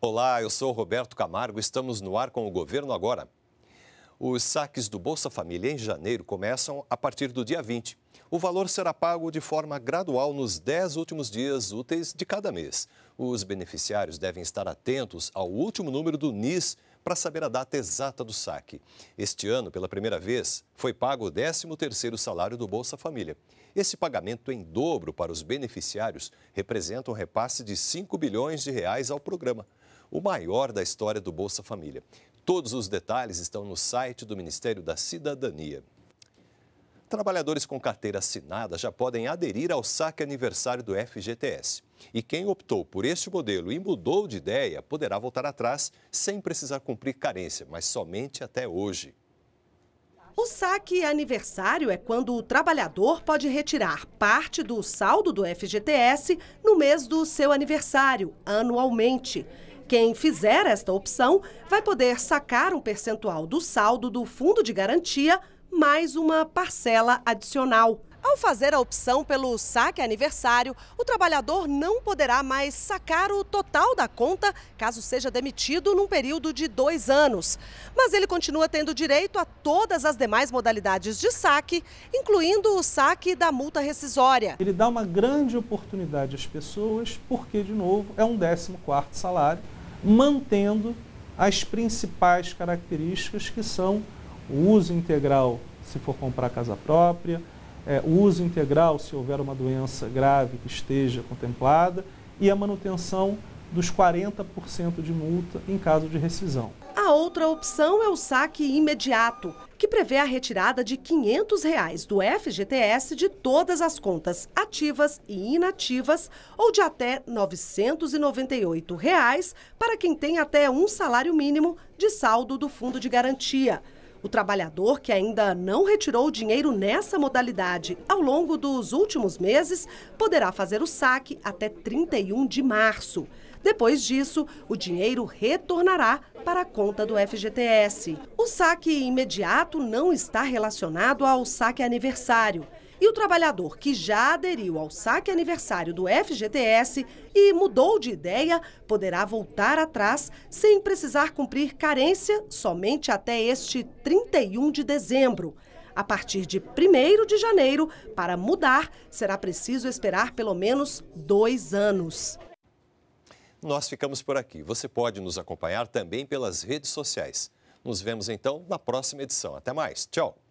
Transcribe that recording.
Olá, eu sou Roberto Camargo, estamos no ar com o Governo Agora. Os saques do Bolsa Família em janeiro começam a partir do dia 20. O valor será pago de forma gradual nos 10 últimos dias úteis de cada mês. Os beneficiários devem estar atentos ao último número do NIS para saber a data exata do saque. Este ano, pela primeira vez, foi pago o 13º salário do Bolsa Família. Esse pagamento em dobro para os beneficiários representa um repasse de 5 bilhões de reais ao programa o maior da história do Bolsa Família. Todos os detalhes estão no site do Ministério da Cidadania. Trabalhadores com carteira assinada já podem aderir ao saque aniversário do FGTS. E quem optou por este modelo e mudou de ideia poderá voltar atrás sem precisar cumprir carência, mas somente até hoje. O saque aniversário é quando o trabalhador pode retirar parte do saldo do FGTS no mês do seu aniversário, anualmente. Quem fizer esta opção vai poder sacar um percentual do saldo do fundo de garantia mais uma parcela adicional. Ao fazer a opção pelo saque aniversário, o trabalhador não poderá mais sacar o total da conta caso seja demitido num período de dois anos. Mas ele continua tendo direito a todas as demais modalidades de saque, incluindo o saque da multa rescisória. Ele dá uma grande oportunidade às pessoas, porque, de novo, é um 14 quarto salário mantendo as principais características que são o uso integral se for comprar casa própria, é, o uso integral se houver uma doença grave que esteja contemplada e a manutenção dos 40% de multa em caso de rescisão. A outra opção é o saque imediato, que prevê a retirada de R$ 500 reais do FGTS de todas as contas ativas e inativas ou de até R$ 998 reais para quem tem até um salário mínimo de saldo do fundo de garantia. O trabalhador que ainda não retirou o dinheiro nessa modalidade ao longo dos últimos meses poderá fazer o saque até 31 de março. Depois disso, o dinheiro retornará para a conta do FGTS. O saque imediato não está relacionado ao saque aniversário. E o trabalhador que já aderiu ao saque aniversário do FGTS e mudou de ideia poderá voltar atrás sem precisar cumprir carência somente até este 31 de dezembro. A partir de 1 de janeiro, para mudar, será preciso esperar pelo menos dois anos. Nós ficamos por aqui. Você pode nos acompanhar também pelas redes sociais. Nos vemos então na próxima edição. Até mais. Tchau.